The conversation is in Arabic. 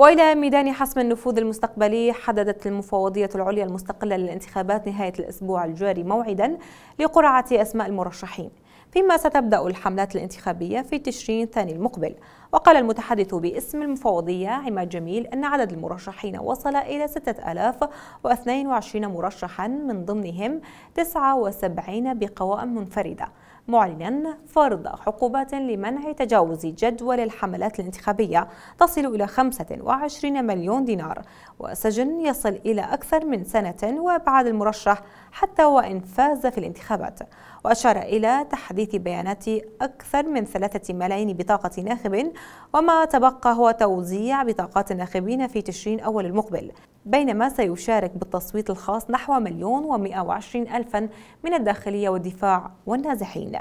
والى ميدان حسم النفوذ المستقبلي حددت المفوضيه العليا المستقله للانتخابات نهايه الاسبوع الجاري موعدا لقرعه اسماء المرشحين فيما ستبدا الحملات الانتخابيه في تشرين الثاني المقبل وقال المتحدث باسم المفوضيه عماد جميل ان عدد المرشحين وصل الى 6022 مرشحا من ضمنهم 79 بقوائم منفرده معلنا فرض عقوبات لمنع تجاوز جدول الحملات الانتخابية تصل إلى 25 مليون دينار وسجن يصل إلى أكثر من سنة وإبعاد المرشح حتى وإن فاز في الانتخابات وأشار إلى تحديث بيانات أكثر من ثلاثة ملايين بطاقة ناخب وما تبقى هو توزيع بطاقات الناخبين في تشرين أول المقبل بينما سيشارك بالتصويت الخاص نحو مليون ومئة وعشرين ألفا من الداخلية والدفاع والنازحين